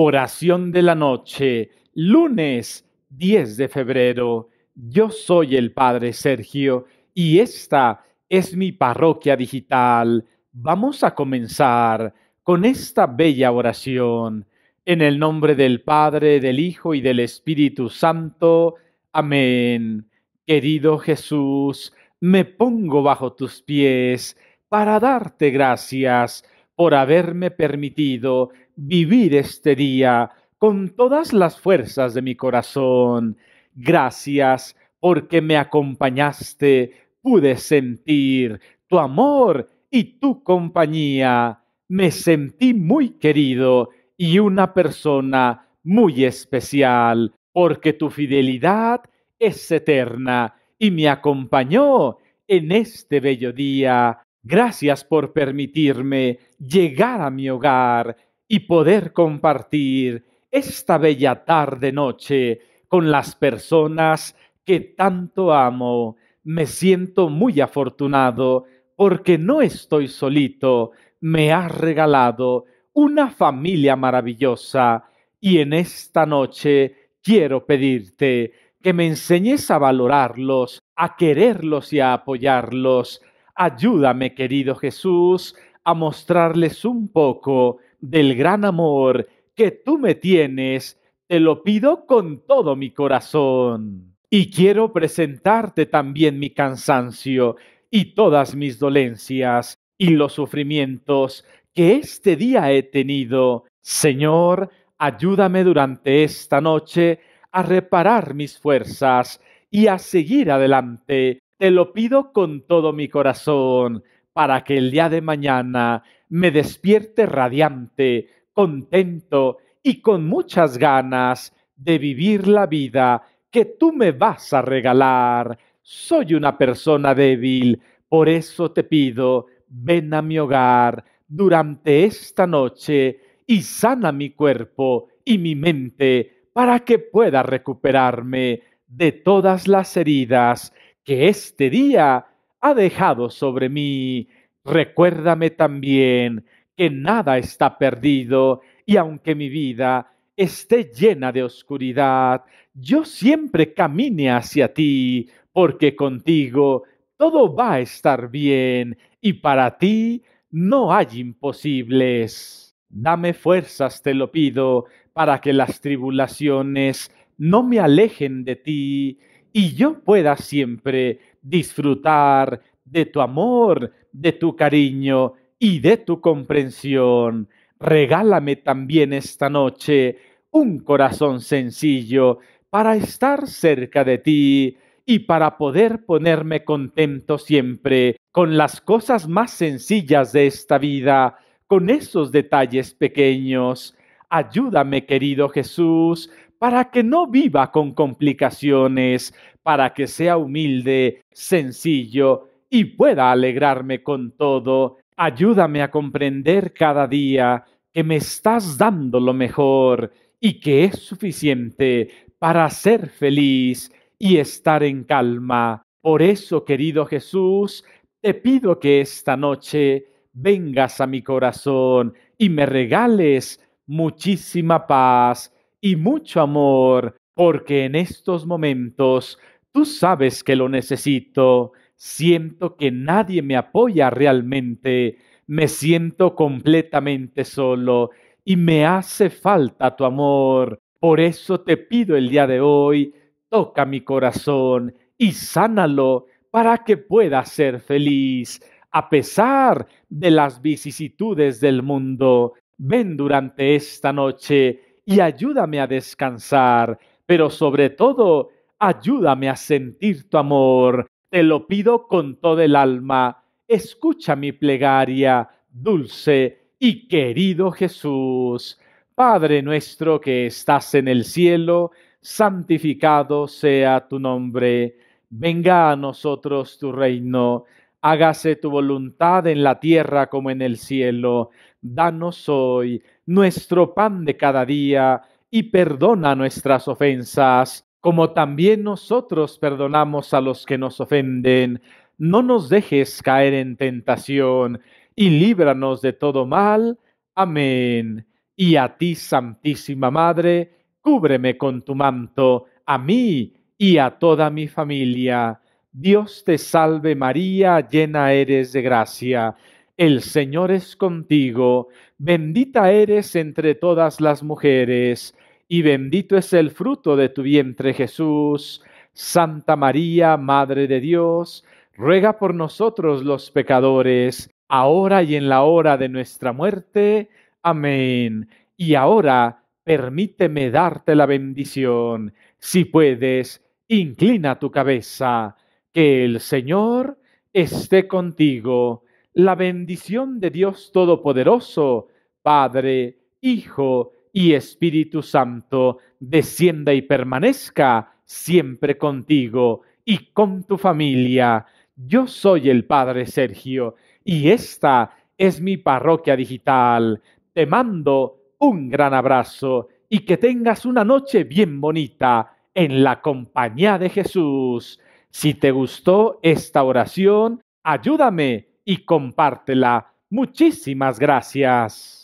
Oración de la noche, lunes 10 de febrero. Yo soy el Padre Sergio y esta es mi parroquia digital. Vamos a comenzar con esta bella oración. En el nombre del Padre, del Hijo y del Espíritu Santo. Amén. Querido Jesús, me pongo bajo tus pies para darte gracias por haberme permitido vivir este día con todas las fuerzas de mi corazón. Gracias porque me acompañaste, pude sentir tu amor y tu compañía. Me sentí muy querido y una persona muy especial, porque tu fidelidad es eterna y me acompañó en este bello día. Gracias por permitirme llegar a mi hogar y poder compartir esta bella tarde noche con las personas que tanto amo. Me siento muy afortunado porque no estoy solito. Me has regalado una familia maravillosa y en esta noche quiero pedirte que me enseñes a valorarlos, a quererlos y a apoyarlos. Ayúdame, querido Jesús, a mostrarles un poco del gran amor que tú me tienes, te lo pido con todo mi corazón. Y quiero presentarte también mi cansancio y todas mis dolencias y los sufrimientos que este día he tenido. Señor, ayúdame durante esta noche a reparar mis fuerzas y a seguir adelante. Te lo pido con todo mi corazón, para que el día de mañana me despierte radiante, contento y con muchas ganas de vivir la vida que tú me vas a regalar. Soy una persona débil, por eso te pido, ven a mi hogar durante esta noche y sana mi cuerpo y mi mente para que pueda recuperarme de todas las heridas que este día ha dejado sobre mí. Recuérdame también que nada está perdido y aunque mi vida esté llena de oscuridad, yo siempre camine hacia ti, porque contigo todo va a estar bien y para ti no hay imposibles. Dame fuerzas, te lo pido, para que las tribulaciones no me alejen de ti y yo pueda siempre disfrutar de tu amor, de tu cariño y de tu comprensión. Regálame también esta noche un corazón sencillo para estar cerca de ti y para poder ponerme contento siempre con las cosas más sencillas de esta vida, con esos detalles pequeños. Ayúdame, querido Jesús, para que no viva con complicaciones, para que sea humilde, sencillo y pueda alegrarme con todo. Ayúdame a comprender cada día que me estás dando lo mejor y que es suficiente para ser feliz y estar en calma. Por eso, querido Jesús, te pido que esta noche vengas a mi corazón y me regales muchísima paz y mucho amor, porque en estos momentos tú sabes que lo necesito Siento que nadie me apoya realmente, me siento completamente solo y me hace falta tu amor. Por eso te pido el día de hoy, toca mi corazón y sánalo para que pueda ser feliz a pesar de las vicisitudes del mundo. Ven durante esta noche y ayúdame a descansar, pero sobre todo, ayúdame a sentir tu amor, te lo pido con todo el alma. Escucha mi plegaria, dulce y querido Jesús. Padre nuestro que estás en el cielo, santificado sea tu nombre. Venga a nosotros tu reino. Hágase tu voluntad en la tierra como en el cielo. Danos hoy nuestro pan de cada día y perdona nuestras ofensas como también nosotros perdonamos a los que nos ofenden. No nos dejes caer en tentación, y líbranos de todo mal. Amén. Y a ti, Santísima Madre, cúbreme con tu manto, a mí y a toda mi familia. Dios te salve María, llena eres de gracia. El Señor es contigo, bendita eres entre todas las mujeres y bendito es el fruto de tu vientre Jesús. Santa María, Madre de Dios, ruega por nosotros los pecadores, ahora y en la hora de nuestra muerte. Amén. Y ahora permíteme darte la bendición. Si puedes, inclina tu cabeza. Que el Señor esté contigo. La bendición de Dios Todopoderoso, Padre, Hijo y Espíritu Santo, descienda y permanezca siempre contigo y con tu familia. Yo soy el Padre Sergio y esta es mi parroquia digital. Te mando un gran abrazo y que tengas una noche bien bonita en la compañía de Jesús. Si te gustó esta oración, ayúdame y compártela. Muchísimas gracias.